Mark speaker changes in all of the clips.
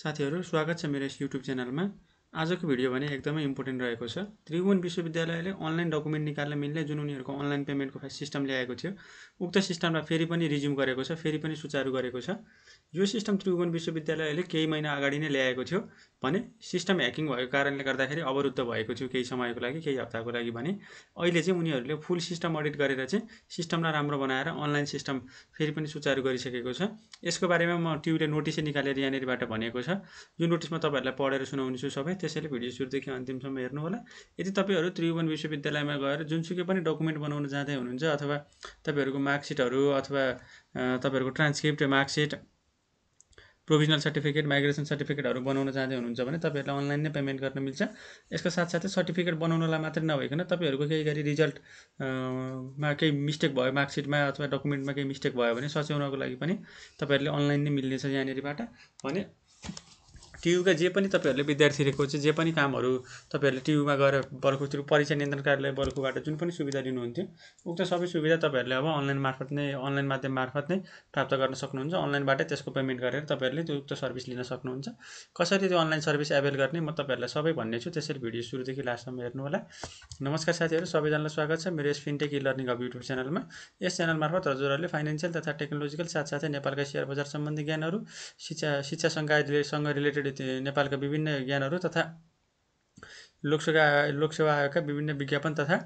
Speaker 1: साथीहरू स्वागत छ मेरो यस युट्युब च्यानलमा आजको भिडियो भने एकदमै इम्पोर्टेन्ट रहेको छ त्रिभुवन विश्वविद्यालयले अनलाइन डकुमेन्ट निकाल्न मिल्ने जुन उनीहरूको अनलाइन पेमेन्टको सिस्टम ल्याएको थियो उक्त सिस्टमलाई फेरि पनि रिज्युम गरेको छ फेरि पनि सुचारू गरेको छ यो सिस्टम त्रिभुवन विश्वविद्यालयले केही महिना अगाडि नै ल्याएको थियो भने सिस्टम ह्याकिङ भएको कारणले गर्दाखेरि अवरुद्ध भएको थियो केही समयको लागि केही हप्ताको लागि भने अहिले चाहिँ उनीहरूले फुल सिस्टम अडिट गरेर चाहिँ सिस्टमलाई राम्रो बनाएर अनलाइन सिस्टम फेरि पनि सुचारू गरिसकेको छ यसको बारेमा म ट्युबले नोटिसै निकालेर यहाँनिरबाट भनेको छ यो नोटिसमा म तपाईँहरूलाई पढेर सुनाउनेछु सबै त्यसैले भिडियो सुरुदेखि अन्तिमसम्म होला यदि तपाईँहरू त्रिभुवन विश्वविद्यालयमा गएर जुनसुकै पनि डकुमेन्ट बनाउन जाँदै हुनुहुन्छ अथवा तपाईँहरूको मार्कसिटहरू अथवा तपाईँहरूको transcript marksheet provisional certificate migration सर्टिफिकेटहरू बनाउन जाँदै हुनुहुन्छ भने तपाईँहरूलाई अनलाइन नै पेमेन्ट गर्न मिल्छ यसको साथसाथै सर्टिफिकेट बनाउनलाई मात्रै नभइकन तपाईँहरूको केही गरी रिजल्ट मा केही मिस्टेक भयो मार्कसिटमा अथवा डकुमेन्टमा केही मिस्टेक भयो भने सच्याउनको लागि पनि तपाईँहरूले अनलाइन नै मिल्नेछ यहाँनिरबाट भने टियुका जे पनि तपाईँहरूले विद्यार्थीहरूको चाहिँ जे पनि कामहरू तपाईँहरूले टियुमा गएर बलको परीक्षा नियन्त्रण कार्यालय बर्खुबाट जुन पनि सुविधा लिनुहुन्थ्यो उक्त सबै सुविधा तपाईँहरूले अब अनलाइन मार्फत नै अनलाइन माध्यम मार्फत नै प्राप्त गर्न सक्नुहुन्छ अनलाइनबाटै त्यसको पेमेन्ट गरेर तपाईँहरूले त्यो उक्त सर्भिस लिन सक्नुहुन्छ कसरी त्यो अनलाइन सर्भिस एभेल गर्ने म तपाईँहरूलाई सबै भन्ने छु त्यसरी भिडियो सुरुदेखि लास्टसम्म हेर्नुहोला नमस्कार साथीहरू सबैजनालाई स्वागत छ मेरो यस फिन्टेक लर्निङ अब युट्युब च्यानलमा यस च्यानल मार्फत हजुरहरूले फाइनेन्सियल तथा टेक्नोलोजिकल साथसाथै नेपालका सेयर बजार सम्बन्धी ज्ञानहरू शिक्षा शिक्षा शिक्षासँग रिलेटेड नेपालका विभिन्न ज्ञानहरू तथा लोकसेवा लोकसेवा आयोगका विभिन्न विज्ञापन तथा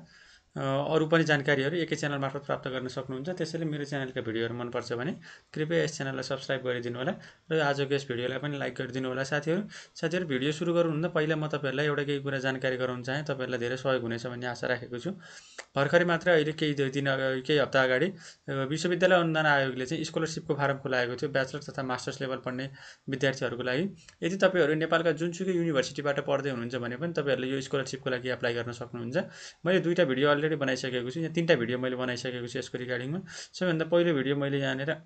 Speaker 1: अरू पनि जानकारीहरू एकै च्यानल मार्फत प्राप्त गर्न सक्नुहुन्छ त्यसैले मेरो च्यानलका भिडियोहरू मनपर्छ भने कृपया यस च्यानललाई सब्सक्राइब गरिदिनु होला र आजको यस भिडियोलाई पनि लाइक गरिदिनु होला साथीहरू साथीहरू भिडियो सुरु गर्नुभन्दा पहिला म तपाईँहरूलाई एउटा केही कुरा जानकारी गराउन चाहेँ तपाईँहरूलाई धेरै सहयोग हुनेछ भन्ने आशा राखेको छु भर्खरै मात्र अहिले केही दिन केही हप्ता अगाडि विश्वविद्यालय अनुदान आयोगले चाहिँ स्कलरसिपको फारम खुलाएको थियो ब्याचलर तथा मास्टर्स लेभल पढ्ने विद्यार्थीहरूको लागि यदि तपाईँहरू नेपालका जुनसुकै युनिभर्सिटीबाट पढ्दै हुनुहुन्छ भने पनि तपाईँहरूले यो स्कलरसिपको लागि एप्लाई गर्न सक्नुहुन्छ मैले दुईवटा भिडियो अलरेडी अलरेडी बनाइसकेको छु यहाँ तिनवटा भिडियो मैले बनाइसकेको छु यसको रिगार्डिङमा सबैभन्दा पहिलो भिडियो मैले यहाँनिर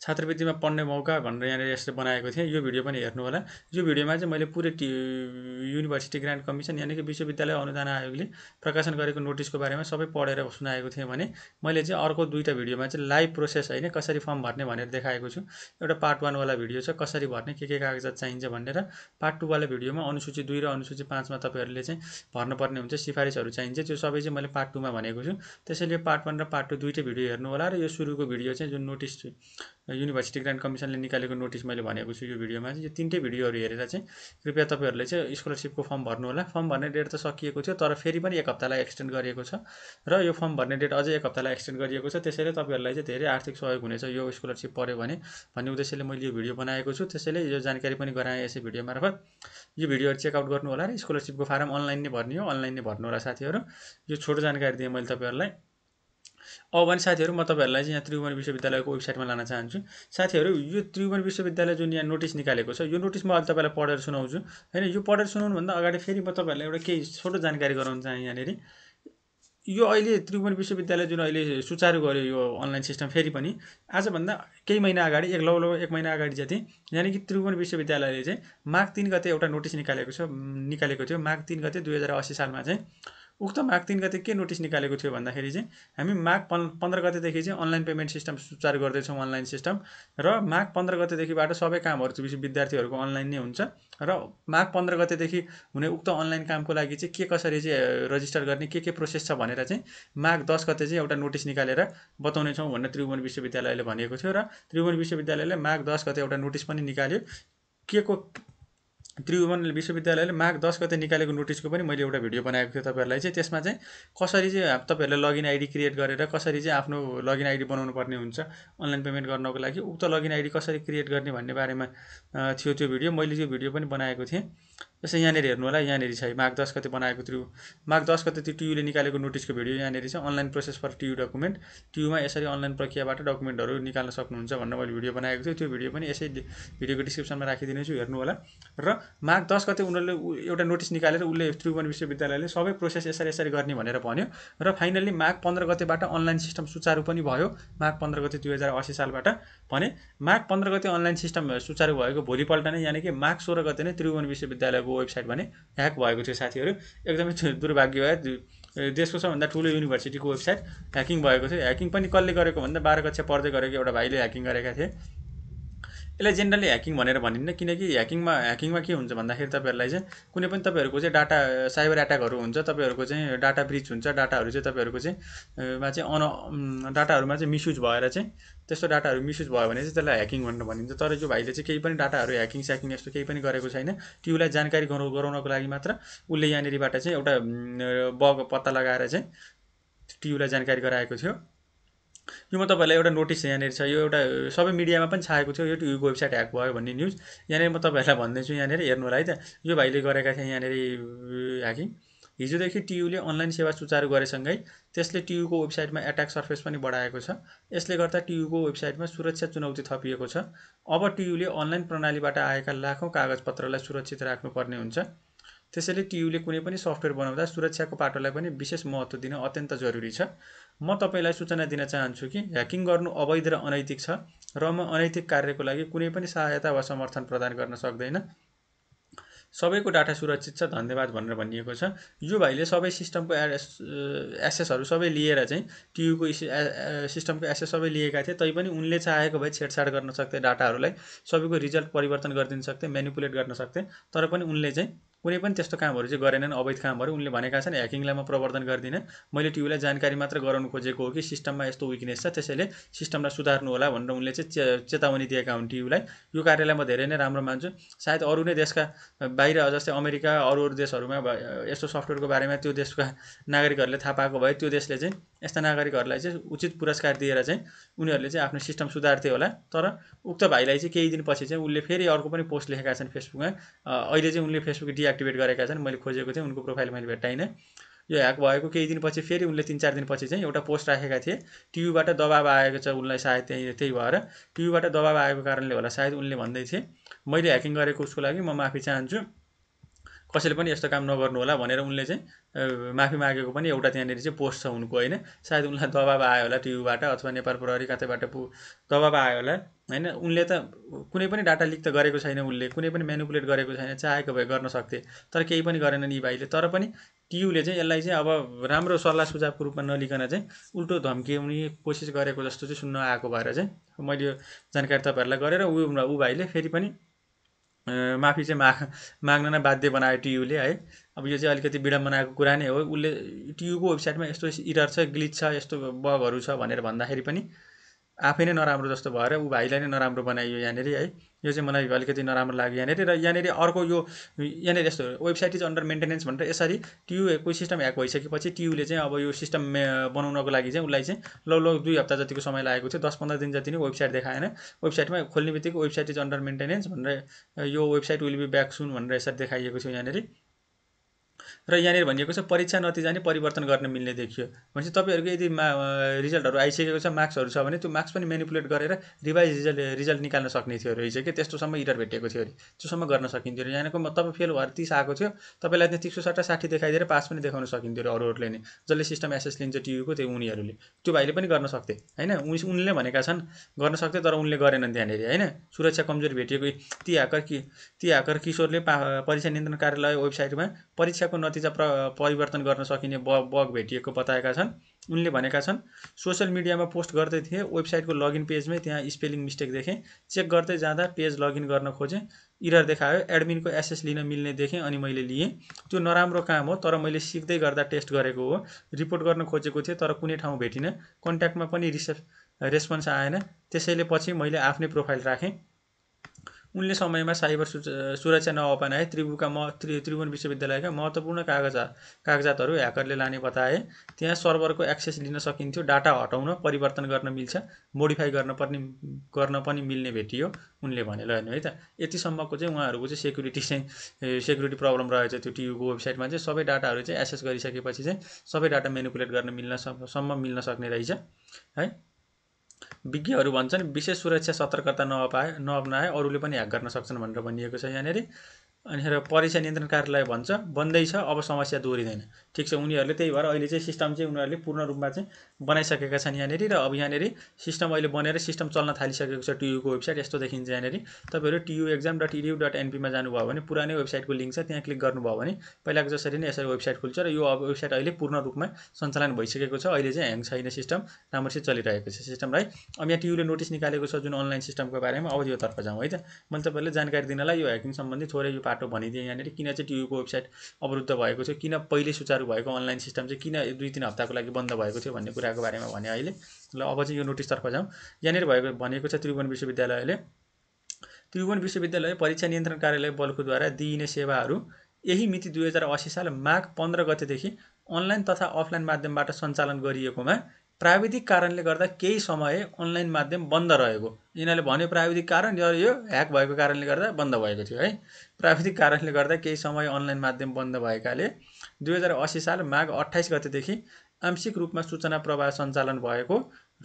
Speaker 1: छात्रवृत्तिमा पढ्ने मौका भनेर यहाँनिर यसले बनाएको थिएँ यो भिडियो पनि हेर्नु होला यो भिडियोमा चाहिँ मैले पुरै टि युनिभर्सिटी ग्रान्ट कमिसन यानि कि विश्वविद्यालय अनुदान आयोगले प्रकाशन गरेको नोटिसको बारेमा सबै पढेर सुनाएको थिएँ भने मैले चाहिँ अर्को दुईवटा भिडियोमा चाहिँ लाइभ प्रोसेस होइन कसरी फर्म भर्ने भनेर देखाएको छु एउटा पार्ट वानवाला भिडियो छ कसरी भर्ने के के कागजात चाहिन्छ भनेर पार्ट टूवाला भिडियोमा अनुसूची दुई र अनुसूची पाँचमा तपाईँहरूले चाहिँ भर्नुपर्ने हुन्छ सिफारिसहरू चाहिन्छ त्यो सबै चाहिँ मैले पार्ट टूमा भनेको छु त्यसैले पार्ट वान र पार्ट टू दुइटै भिडियो हेर्नु होला र यो सुरुको भिडियो चाहिँ जुन नोटिस युनिभर्सिटी ग्रान्ड कमिसनले निकालेको नोटिस मैले भनेको छु यो भिडियोमा चाहिँ यो तिनटै भिडियोहरू हेरेर चाहिँ कृपया तपाईँहरूले चाहिँ स्कलरसिपको फर्म भर्नु होला फर्म भर्ने डेट त सकिएको थियो तर फेरि पनि एक हप्तालाई एक्सटेन्ड गरिएको छ र यो फर्म भर्ने डेट अझै एक हप्तालाई एक्सटेन्ड गरिएको छ त्यसैले तपाईँहरूलाई चाहिँ धेरै आर्थिक सहयोग हुनेछ यो स्कलरसिप पऱ्यो भने भन्ने उद्देश्यले मैले यो भिडियो बनाएको छु त्यसैले यो जानकारी पनि गराएँ यसै भिडियो मार्फत यो भिडियोहरू चेकआउट गर्नु होला र स्कलरसिपको फारम अनलाइन नै भर्ने हो अनलाइन नै भर्नु होला साथीहरू यो छोटो जानकारी दिएँ मैले तपाईँहरूलाई अब भने साथीहरू म तपाईँहरूलाई चाहिँ यहाँ त्रिभुवन विश्वविद्यालयको वेबसाइटमा लान चाहन्छु साथीहरू यो त्रिभुवन विश्वविद्यालय जुन यहाँ नोटिस निकालेको छ यो नोटिस म अहिले तपाईँलाई पढेर सुनाउँछु होइन यो पढेर सुनाउनुभन्दा अगाडि फेरि म तपाईँहरूलाई एउटा केही छोटो जानकारी गराउन चाहेँ यहाँनिर यो अहिले त्रिभुवन विश्वविद्यालय जुन अहिले सुचारू गर्यो यो अनलाइन सिस्टम फेरि पनि आजभन्दा केही महिना अगाडि एक लौ एक महिना अगाडि जति यानि कि त्रिभुवन विश्वविद्यालयले चाहिँ माघ तिन गते एउटा नोटिस निकालेको छ निकालेको थियो माघ तिन गते दुई हजार असी सालमा चाहिँ उक्त माघ तिन गते के नोटिस निकालेको थियो भन्दाखेरि चाहिँ हामी माघ पन् पन्ध्र गतेदेखि चाहिँ अनलाइन पेमेन्ट सिस्टम सुचारू गर्दैछौँ अनलाइन सिस्टम र माघ पन्ध्र गतेदेखिबाट सबै कामहरू विद्यार्थीहरूको अनलाइन नै हुन्छ र माघ पन्ध्र गतेदेखि हुने उक्त अनलाइन कामको लागि चाहिँ के कसरी चाहिँ रजिस्टर गर्ने के के प्रोसेस छ भनेर चाहिँ माघ दस गते चाहिँ एउटा नोटिस निकालेर बताउनेछौँ भनेर त्रिभुवन विश्वविद्यालयले भनेको थियो र त्रिभुवन विश्वविद्यालयले माघ दस गते एउटा नोटिस पनि निकाल्यो के को त्रिभुवन विश्वविद्यालयले माघ दस गते निकालेको नोटिसको पनि मैले एउटा भिडियो बनाएको थिएँ तपाईँहरूलाई चाहिँ त्यसमा चाहिँ कसरी चाहिँ तपाईँहरूले लगइन आइडी क्रिएट गरेर कसरी चाहिँ आफ्नो लगइन आइडी बनाउनु पर्ने हुन्छ अनलाइन पेमेन्ट गर्नको लागि उक्त लगइन आइडी कसरी क्रिएट गर्ने भन्ने बारेमा थियो त्यो भिडियो मैले त्यो भिडियो पनि बनाएको थिएँ जस्तै यहाँनिर हेर्नु होला यहाँनिर छ माघ दस गते बनाएको थियो माघ दस गते त्यो टियुले निकालेको नोटिसको भिडियो यहाँनिर छ online process for T U document टियुमा यसरी अनलाइन प्रक्रियाबाट डकुमेन्टहरू निकाल्न सक्नुहुन्छ भनेर मैले भिडियो बनाएको थिएँ त्यो भिडियो पनि यसै भिडियोको डिस्क्रिप्सनमा राखिदिनेछु हेर्नु होला र माघ दस गते उनीहरूले एउटा नोटिस निकालेर उसले त्रिभुवन विश्वविद्यालयले सबै प्रोसेस यसरी यसरी गर्ने भनेर भन्यो र फाइनल्ली माघ पन्ध्र गतेबाट अनलाइन सिस्टम सुचारु पनि भयो माघ पन्ध्र गते दुई हजार असी सालबाट भने माघ पन्ध्र गते अनलाइन सिस्टम सुचारु भएको भोलिपल्ट नै यानि कि माघ सोह्र गते नै त्रिभुवन विश्वविद्यालय तपाईँको वेबसाइट भने ह्याक भएको थियो साथीहरू एकदमै दुर्भाग्य भयो देशको सबभन्दा ठुलो युनिभर्सिटीको वेबसाइट ह्याकिङ भएको थियो ह्याकिङ पनि कसले गरेको भन्दा बाह्र कक्षा पढ्दै गरेको एउटा भाइले ह्याकिङ गरेका थिए यसलाई जेनरली ह्याकिङ भनेर भनिन्न किनकि ह्याकिङमा ह्याकिङमा के हुन्छ भन्दाखेरि तपाईँहरूलाई चाहिँ कुनै पनि तपाईँहरूको चाहिँ डाटा साइबर एट्याकहरू हुन्छ तपाईँहरूको चाहिँ डाटा ब्रिच हुन्छ डाटाहरू चाहिँ तपाईँहरूको चाहिँ मा चाहिँ अन डाटाहरूमा चाहिँ मिसयुज भएर चाहिँ त्यस्तो डाटाहरू मिसयुज भयो भने चाहिँ त्यसलाई ह्याकिङ भनेर भनिन्छ तर यो भाइले चाहिँ केही पनि डाटाहरू ह्याकिङ स्याकिङ यस्तो केही पनि गरेको छैन त्योलाई जानकारी गराउ गराउनको लागि मात्र उसले यहाँनिरबाट चाहिँ एउटा बग पत्ता लगाएर चाहिँ टियुलाई जानकारी गराएको थियो यो म तपाईँहरूलाई एउटा नोटिस यहाँनिर छ यो एउटा सबै मिडियामा पनि छाएको थियो यो युगो वेबसाइट ह्याक भयो भन्ने न्युज यहाँनिर म तपाईँहरूलाई भन्दैछु यहाँनिर हेर्नु होला है त यो भाइले गरेका थिए यहाँनिर ह्याकिङ हिजोदेखि टियुले अनलाइन सेवा सुचारू गरेसँगै त्यसले टियुको वेबसाइटमा एट्याक सर्फेस पनि बढाएको छ यसले गर्दा टियुको वेबसाइटमा सुरक्षा चुनौती थपिएको छ अब टियुले अनलाइन प्रणालीबाट आएका लाखौँ कागजपत्रलाई सुरक्षित राख्नुपर्ने हुन्छ त्यसैले टियुले कुनै पनि सफ्टवेयर बनाउँदा सुरक्षाको पाटोलाई पनि विशेष महत्त्व दिन अत्यन्त जरुरी छ म तपाईँलाई सूचना दिन चाहन्छु कि ह्याकिङ गर्नु अवैध र अनैतिक छ र म अनैतिक कार्यको लागि कुनै पनि सहायता वा समर्थन प्रदान गर्न सक्दैन सबैको डाटा सुरक्षित छ धन्यवाद भनेर भनिएको छ यो भाइले सबै सिस्टमको एसेसहरू सबै लिएर चाहिँ टियुको सिस्टमको एसेस सबै लिएका थिए तैपनि उनले चाहेको भए छेडछाड गर्न सक्थे डाटाहरूलाई सबैको रिजल्ट परिवर्तन गरिदिन सक्थे मेनिपुलेट गर्न सक्थे तर पनि उनले चाहिँ कुनै पनि त्यस्तो कामहरू चाहिँ गरेनन् अवैध कामहरू उनले भनेका छन् ह्याकिङलाई म प्रवर्धन गर्दिनँ मैले टिभीलाई जानकारी मात्र गराउनु खोजेको हो कि सिस्टममा यस्तो विकनेस छ त्यसैले सिस्टमलाई सुधार्नु होला भनेर उनले चाहिँ चेतावनी दिएका हुन् टिभीलाई यो कार्यलाई म धेरै नै राम्रो मान्छु सायद अरू नै देशका बाहिर जस्तै अमेरिका अरू अरू देशहरूमा यस्तो सफ्टवेयरको बारेमा त्यो देशका नागरिकहरूले थाहा पाएको भए त्यो देशले चाहिँ यस्ता नागरिकहरूलाई चाहिँ उचित पुरस्कार दिएर चाहिँ उनीहरूले चाहिँ आफ्नो सिस्टम सुधार्थे होला तर उक्त भाइलाई चाहिँ केही दिनपछि चाहिँ उनले फेरि अर्को पनि पोस्ट लेखेका छन् फेसबुकमा अहिले चाहिँ उनले फेसबुक डिया एक्टिभेट गरेका छन् मैले खोजेको थिएँ उनको प्रोफाइल मैले भेट्टाइनँ यो ह्याक भएको केही दिनपछि फेरि उनले तिन चार दिनपछि चाहिँ एउटा पोस्ट राखेका थिए ट्युबाट दबाब आएको छ उनलाई सायद त्यहीँ त्यही भएर ट्युबाट दबाब आएको कारणले होला सायद उनले भन्दै थिए मैले ह्याकिङ गरेको उसको लागि म माफी चाहन्छु कसैले पनि यस्तो काम नगर्नु होला भनेर उनले चाहिँ माफी मागेको पनि एउटा त्यहाँनिर चाहिँ पोस्ट छ उनको होइन सायद उनलाई दबाब आयो होला टियुबाट अथवा नेपाल प्रहरी कतैबाट पु दबाब आयो होला होइन उनले त कुनै पनि डाटा लिक त गरेको छैन उनले कुनै पनि मेनुपुलेट गरेको छैन चाहेको भए गर्न सक्थे तर केही पनि गरेन नि भाइले तर पनि टियुले चाहिँ यसलाई चाहिँ अब राम्रो सल्लाह सुझावको रूपमा नलिकन चाहिँ उल्टो धम्क्याउने कोसिस गरेको जस्तो चाहिँ सुन्न आएको भएर चाहिँ मैले यो जानकारी तपाईँहरूलाई गरेर ऊ ऊ भाइले फेरि पनि माफी चाहिँ माग माग्न नै बाध्य बनायो टियुले है अब यो चाहिँ अलिकति विडम्बनाको कुरा नै हो उसले टियुको वेबसाइटमा यस्तो इरर छ ग्लिच छ यस्तो बगहरू छ भनेर भन्दाखेरि पनि आफै नै नराम्रो जस्तो भएर ऊ भाइलाई नै नराम्रो बनाइयो यहाँनिर है यो चाहिँ मलाई अलिकति नराम्रो लाग्यो यहाँनिर र यहाँनिर अर्को यो यहाँनिर यस्तो वेबसाइट इज अन्डर मेन्टेनेन्स भनेर यसरी टियुको सिस्टम ह्याक भइसकेपछि टियुले चाहिँ अब यो सिस्टम बनाउनको लागि चाहिँ उसलाई चाहिँ लग दुई हप्ता जतिको समय लागेको थियो दस पन्ध्र दिन जति नै वेबसाइट देखाएन वेबसाइटमा खोल्ने बित्तिकै वेबसाइट इज अन्डर मेन्टेनेन्स भनेर यो website will be back soon भनेर यसरी देखाइएको थियो यहाँनिर र यहाँनिर भनिएको छ परीक्षा नतिजा नै परिवर्तन गर्न मिल्ने देखियो भनेपछि तपाईँहरूको यदि मा रिजल्टहरू आइसकेको छ मार्क्सहरू छ भने त्यो मार्क्स पनि मेनिपुलेट गरेर रिभाइज रिजल्ट रिजल्ट निकाल्न सक्ने थियो रहेछ कि त्यस्तोसम्म इरर भेटेको थियो अरे त्योसम्म गर्न सकिन्थ्यो अरे यहाँको म तपाईँ फेल भएर तिस आएको थियो तपाईँलाई त्यहाँ तिस सट्टा साठी देखाइदिएर पास पनि देखाउन सकिन्थ्यो अरे अरूहरूले नै जसले सिस्टम एसएस लिन्छ टियुको त्यो उनीहरूले त्यो भाइले पनि गर्न सक्थे होइन उनी उनले भनेका छन् गर्न सक्थे तर उनले गरेनन् त्यहाँनिर होइन सुरक्षा कमजोरी भेटिएको ती हाकर कि ती हाकर किशोरले परीक्षा नियन्त्रण कार्यालय वेबसाइटमा परीक्षा परीक्षाको नतिजा प्र परिवर्तन गर्न सकिने ब बग भेटिएको बताएका छन् उनले भनेका छन् सोसियल मिडियामा पोस्ट गर्दै थिएँ वेबसाइटको लगइन पेजमै त्यहाँ स्पेलिङ मिस्टेक देखेँ चेक गर्दै जाँदा पेज लगइन गर्न खोजेँ इरर देखायो एडमिनको एसएस लिन मिल्ने देखेँ अनि मैले लिएँ त्यो नराम्रो काम हो तर मैले सिक्दै गर्दा टेस्ट गरेको हो रिपोर्ट गर्न खोजेको थिएँ तर कुनै ठाउँ भेटिनँ कन्ट्याक्टमा पनि रिसेप रेस्पोन्स आएन त्यसैले पछि मैले आफ्नै प्रोफाइल राखेँ उनले समयमा साइबर सुरक्षा नअपनाए त्रिभुका म त्रि त्रिभुवन विश्वविद्यालयका महत्त्वपूर्ण कागजा कागजातहरू ह्याकरले लाने बताए त्यहाँ सर्भरको एक्सेस लिन सकिन्थ्यो डाटा हटाउन परिवर्तन गर्न मिल्छ मोडिफाई गर्न पर्ने गर्न पनि मिल्ने भेटियो उनले भने ल है त यतिसम्मको चाहिँ उहाँहरूको चाहिँ सेक्युरिटी चाहिँ सेक्युरिटी प्रब्लम रहेछ त्यो टियुको वेबसाइटमा चाहिँ सबै डाटाहरू चाहिँ एक्सेस गरिसकेपछि चाहिँ सबै डाटा मेनिपुलेट गर्न मिल्न सम्म मिल्न सक्ने रहेछ है विज्ञहरू भन्छन् विशेष सुरक्षा सतर्कता नअपाए नअपनाए अरूले पनि ह्याक गर्न सक्छन् भनेर भनिएको छ यहाँनिर अनि परीक्षा नियन्त्रण कार्यालय भन्छ बन्दैछ अब समस्या दोहोरिँदैन ठिक छ उनीहरूले त्यही भएर अहिले चाहिँ सिस्टम चाहिँ उनीहरूले पूर्ण रूपमा चाहिँ बनाइसकेका छन् यहाँनिर र अब यहाँनिर सिस्टम अहिले बनेर सिस्टम चल्न थालिसकेको छ टियुको वेबसाइट यस्तो देखिन्छ यहाँनिर तपाईँहरू T U exam dot edu dot एनपीमा जानुभयो भने पुरानै वेबसाइटको लिङ्क छ त्यहाँ क्लिक गर्नुभयो भने पहिलाको जसरी नै यसरी वेबसाइट खुल्छ र यो अब वेबसाइट अहिले पूर्ण रूपमा सञ्चालन भइसकेको छ अहिले चाहिँ ह्याङ छैन सिस्टम राम्ररी चलिरहेको छ सिस्टम है अब यहाँ टियुले नोटिस निकालेको छ जुन अनलाइन सिस्टमको बारेमा अब तर्फ जाउँ है त मैले तपाईँहरूले जानकारी दिनलाई यो ह्याकिङ सम्बन्धी थोरै यो पाटो भनिदिएँ यहाँनिर किन चाहिँ टियुको वेबसाइट अवरुद्ध भएको छ किन पहिले सुचारू भएको अनलाइन सिस्टम चाहिँ किन दुई तिन हप्ताको लागि बन्द भएको थियो भन्ने कुराको बारेमा भने अहिले ल अब चाहिँ यो नोटिसतर्फ जाउँ यहाँनिर भएको भनेको छ त्रिभुवन विश्वविद्यालयले त्रिभुवन विश्वविद्यालय परीक्षा नियन्त्रण कार्यालय बलकोद्वारा दिइने सेवाहरू यही मिति दुई हजार असी साल माघ पन्ध्र गतेदेखि अनलाइन तथा अफलाइन माध्यमबाट सञ्चालन गरिएकोमा प्राविधिक कारणले गर्दा केही समय अनलाइन माध्यम बन्द रहेको यिनीहरूले भन्यो प्राविधिक कारण र यो ह्याक भएको कारणले गर्दा बन्द भएको थियो है प्राविधिक कारणले गर्दा केही समय अनलाइन माध्यम बन्द भएकाले दुई हजार असी साल माघ अठाइस गतेदेखि आंशिक रूपमा सूचना प्रवाह सञ्चालन भएको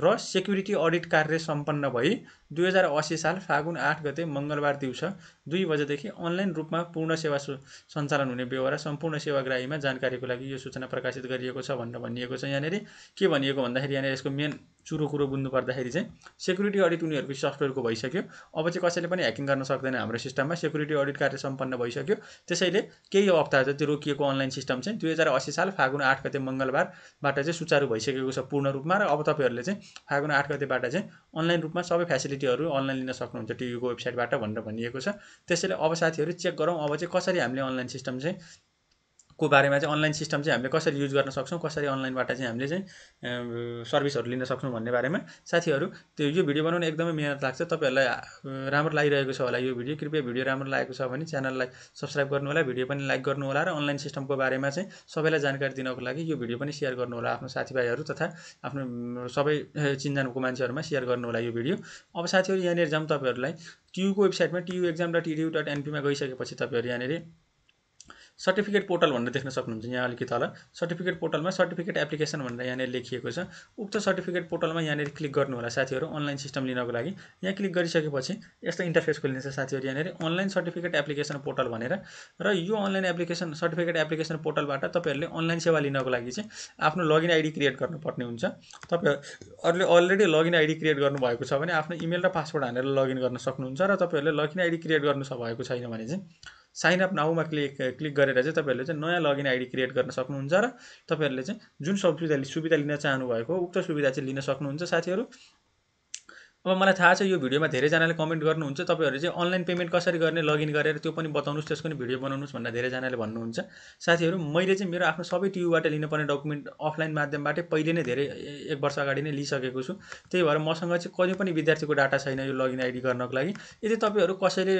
Speaker 1: र सेक्युरिटी अडिट कार्य सम्पन्न भई दुई हजार असी साल फागुन आठ गते मङ्गलबार दिउँसो दुई बजेदेखि अनलाइन रूपमा पूर्ण सेवा सञ्चालन हुने बेहोरा सम्पूर्ण सेवाग्राहीमा जानकारीको लागि यो सूचना प्रकाशित गरिएको छ भनेर भनिएको छ यहाँनिर के भनिएको भन्दाखेरि यहाँनिर यसको मेन चुरो कुरो बुझ्नु पर्दाखेरि चाहिँ सेक्युरिटी अडिट उनीहरूको सफ्टवेयरको भइसक्यो अब चाहिँ कसैले पनि ह्याकिङ गर्न सक्दैन हाम्रो सिस्टममा सेक्युरिटी अडिट कार्य सम्पन्न भइसक्यो त्यसैले केही हप्ता जति रोकिएको अनलाइन सिस्टम चाहिँ दुई हजार असी साल फागुन आठ गते मङ्गलबारबाट चाहिँ सुचारू भइसकेको छ पूर्ण रूपमा र अब तपाईँहरूले चाहिँ फागुन आठ गतेबाट चाहिँ अनलाइन रूपमा सबै फेसिलिटीहरू अनलाइन लिन सक्नुहुन्छ टिभीको वेबसाइटबाट भनेर भनिएको छ त्यसैले अब साथीहरू चेक गरौँ अब चाहिँ कसरी हामीले अनलाइन सिस्टम चाहिँ को बारेमा चाहिँ अनलाइन सिस्टम चाहिँ हामीले कसरी युज गर्न सक्छौँ कसरी अनलाइनबाट चाहिँ हामीले चाहिँ सर्भिसहरू लिन सक्छौँ भन्ने बारेमा साथीहरू त्यो यो भिडियो बनाउनु एकदमै मिहिनेत लाग्छ तपाईँहरूलाई राम्रो लागिरहेको छ होला यो भिडियो कृपया भिडियो राम्रो लागेको छ भने च्यानललाई सब्सक्राइब गर्नु होला भिडियो पनि लाइक गर्नु होला र अनलाइन सिस्टमको बारेमा चाहिँ सबैलाई जानकारी दिनको लागि यो भिडियो पनि सेयर गर्नु होला आफ्नो साथीभाइहरू तथा आफ्नो सबै चिन्जानको मान्छेहरूमा सेयर गर्नु होला यो भिडियो अब साथीहरू यहाँनिर जाऊँ तपाईँहरूलाई टियुको वेबसाइटमा T U exam dot edu dot एनपीमा गइसकेपछि तपाईँहरू यहाँनिर सर्टिफिकेट पोर्टल भनेर देख्न सक्नुहुन्छ यहाँ अलिकति तल सर्टिफिकेट पोर्टलमा सर्टिफिकेट एप्लिकेसन भनेर यहाँनिर लेखिएको छ उक्त सर्टिफिकेट पोर्टलमा यहाँनिर क्लिक गर्नु होला साथीहरू अनलाइन सिस्टम लिनको लागि यहाँ क्लिक गरिसकेपछि यस्तो इन्टरफेस खोलिन्छ साथीहरू यहाँनिर अनलाइन सर्टिफिकेट एप्लिकेसन पोर्टल भनेर र यो अनलाइन एप्लिकेसन सर्टिफिकेट एप्लिकेसन पोर्टलबाट तपाईँहरूले अनलाइन सेवा लिनको लागि चाहिँ आफ्नो लगइन आइडी क्रिएट गर्नुपर्ने हुन्छ तपाईँहरूले अलरेडी लगइन आइडी क्रिएट गर्नुभएको छ भने आफ्नो इमेल र पासवर्ड हानेर लगइन गर्न सक्नुहुन्छ र तपाईँहरूले लगइन आइडी क्रिएट गर्नु भएको छैन भने चाहिँ साइन अप नाउमा क्लिक क्लिक गरेर चाहिँ तपाईँहरूले चाहिँ नयाँ लगइन आइडी क्रिएट गर्न सक्नुहुन्छ र तपाईँहरूले चाहिँ जुन सुविधा सुविधा लिन चाहनु चाहनुभएको उक्त सुविधा चाहिँ लिन सक्नुहुन्छ साथीहरू अब मलाई थाहा छ यो भिडियोमा धेरैजनाले कमेन्ट गर्नुहुन्छ तपाईँहरू चाहिँ अनलाइन पेमेन्ट कसरी गर्ने लगइन गरेर त्यो पनि बताउनुहोस् त्यसको पनि भिडियो बनाउनुहोस् भनेर धेरैजनाले भन्नुहुन्छ साथीहरू मैले चाहिँ मेरो आफ्नो सबै टिभीबाट लिनुपर्ने डकुमेन्ट अफलाइन माध्यमबाटै पहिले नै धेरै एक वर्ष अगाडि नै लिइसकेको छु त्यही भएर मसँग चाहिँ कहिले पनि विद्यार्थीको डाटा छैन यो लगइन आइडी गर्नको लागि यदि तपाईँहरू कसैले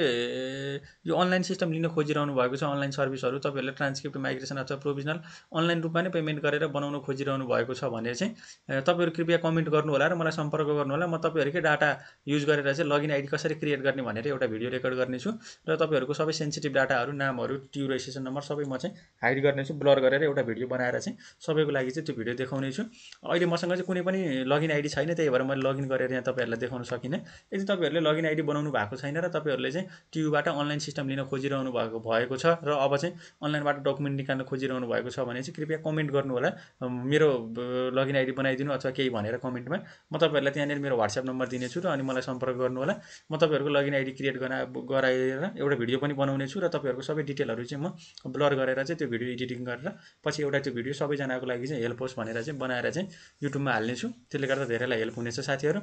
Speaker 1: यो अनलाइन सिस्टम लिन खोजिरहनु भएको छ अनलाइन सर्भिसहरू तपाईँहरूले ट्रान्सक्रिप्ट माइग्रेसन अथवा प्रोभिजनल अनलाइन रूपमा नै पेमेन्ट गरेर बनाउन खोजिरहनु भएको छ भने चाहिँ तपाईँहरू कृपया कमेन्ट गर्नुहोला र मलाई सम्पर्क गर्नुहोला म तपाईँहरूकै डाटा युज गरेर चाहिँ लगइन आइडी कसरी क्रिएट गर्ने भनेर एउटा भिडियो रेकर्ड गर्नेछु र तपाईँहरूको सबै सेन्सिटिभ डाटाहरू नामहरू ट्यु रेजिस्ट्रेसन नम्बर सबै म चाहिँ हाइड गर्नेछु ब्लर गरेर एउटा भिडियो बनाएर चाहिँ सबैको लागि चाहिँ त्यो भिडियो देखाउनेछु अहिले मसँग चाहिँ कुनै पनि लगइन आइडी छैन त्यही भएर मैले लगइन गरेर यहाँ तपाईँहरूलाई देखाउन सकिनँ यदि तपाईँहरूले लगइन आइडी बनाउनु भएको छैन र तपाईँहरूले चाहिँ ट्युबाट अनलाइन सिस्टम लिन खोजिरहनु भएको भएको छ र अब चाहिँ अनलाइनबाट डकुमेन्ट निकाल्न खोजिरहनु भएको छ भने चाहिँ कृपया कमेन्ट गर्नु होला मेरो लगइन आइडी बनाइदिनु अथवा केही भनेर कमेन्टमा म तपाईँहरूलाई त्यहाँनिर मेरो वाट्सएप नम्बर दिने छु र अनि मलाई सम्पर्क गर्नु होला म तपाईँहरूको लगइन आइडी क्रिएट गरा गराएर एउटा भिडियो पनि बनाउने छु र तपाईँहरूको सबै डिटेलहरू चाहिँ म ब्लर गरेर चाहिँ त्यो भिडियो एडिटिङ गरेर पछि एउटा त्यो भिडियो सबैजनाको लागि चाहिँ हेल्प होस् भनेर चाहिँ बनाएर चाहिँ युट्युबमा हाल्नेछु त्यसले गर्दा धेरैलाई हेल्प हुनेछ साथीहरू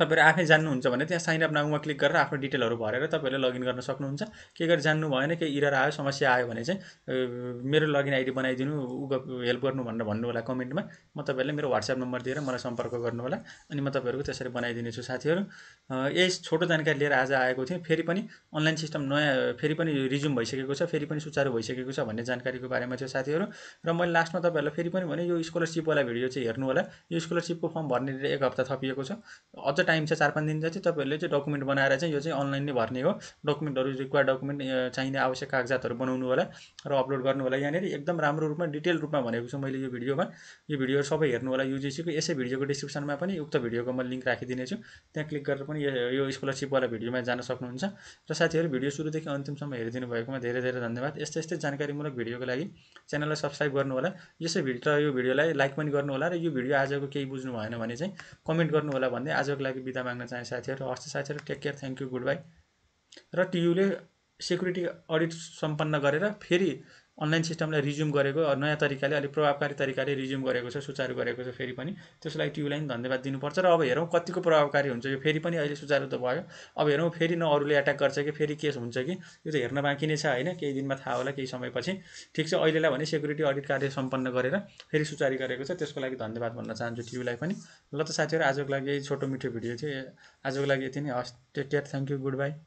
Speaker 1: तपाईँहरू आफै जान्नुहुन्छ भने त्यहाँ साइन अप नाउमा क्लिक गरेर आफ्नो डिटेलहरू भरेर तपाईँहरूले लगइन गर्न सक्नुहुन्छ के गरेर जान्नु भएन केही इरर आयो समस्या आयो भने चाहिँ मेरो लगइन आइडी बनाइदिनु उ हेल्प गर्नु भनेर भन्नु होला कमेन्टमा म तपाईँहरूले मेरो वाट्सएप नम्बर दिएर मलाई सम्पर्क गर्नु होला अनि म तपाईँहरूको त्यसरी बनाइदिनेछु साथीहरू यस छोटो जानकारी लिएर आज आएको थिएँ फेरि पनि अनलाइन सिस्टम नयाँ फेरि पनि रिज्युम भइसकेको छ फेरि पनि सुचारु भइसकेको छ भन्ने जानकारीको बारेमा थियो साथीहरू र मैले लास्टमा तपाईँहरूलाई फेरि पनि भने यो स्कलरसिपवाला भिडियो चाहिँ हेर्नु होला यो स्कलरसिपको फर्म भर्ने एक हप्ता थपिएको छ अझ चाहिँ टाइम छ चार पाँच दिन चाहिँ तपाईँहरूले चाहिँ डकुमेन्ट बनाएर चाहिँ यो चाहिँ अनलाइन नै भर्ने हो डकुमेन्टहरू रिक्वायर डकुमेन्ट चाहिने आवश्यक कागजातहरू बनाउनु होला र अपलोड गर्नु होला यहाँनिर एकदम राम्रो रूपमा डिटेल रूपमा भनेको छु मैले यो भिडियोमा यो भिडियो सबै हेर्नु होला युजिसीको यसै भिडियोको डिस्क्रिप्सनमा पनि उक्त भिडियोको म लिङ्क राखिदिनेछु त्यहाँ क्लिक गरेर पनि यो स्कलरसिपवाला भिडियोमा जान सक्नुहुन्छ र साथीहरू भिडियो सुरुदेखि अन्तिमसम्म हेरिदिनु भएकोमा धेरै धेरै धन्यवाद यस्तै यस्तै जानकारीमूलक भिडियोको लागि च्यानललाई सब्सक्राइब गर्नु होला यसै र यो भिडियोलाई लाइक पनि गर्नु होला र यो भिडियो आजको केही बुझ्नु भएन भने चाहिँ कमेन्ट गर्नु होला भन्दै आजको लागि लागि बिदा माग्न चाहे साथीहरू हस्त साथीहरू take care thank you good bye र टियुले सेक्युरिटी अडिट सम्पन्न गरेर फेरि अनलाइन सिस्टमलाई रिज्युम गरेको नयाँ तरिकाले अलिक प्रभावकारी तरिकाले रिज्युम गरेको छ सुचारू गरेको छ फेरि पनि त्यसको लागि ट्युलाई पनि धन्यवाद दिनुपर्छ र अब हेरौँ कतिको प्रभावकारी हुन्छ यो फेरि पनि अहिले सुचारू त भयो अब हेरौँ फेरि न अरूले एट्याक गर्छ कि फेरि केस हुन्छ कि यो त हेर्न बाँकी नै छ होइन केही दिनमा थाहा होला केही समयपछि ठिक छ अहिलेलाई भने सेक्युरिटी अडिट कार्य सम्पन्न गरेर फेरि सुचारी गरेको छ त्यसको लागि धन्यवाद भन्न चाहन्छु ट्युलाई पनि ल त साथीहरू आजको लागि छोटो मिठो भिडियो थियो आजको लागि यति नै हस् take care thank you good by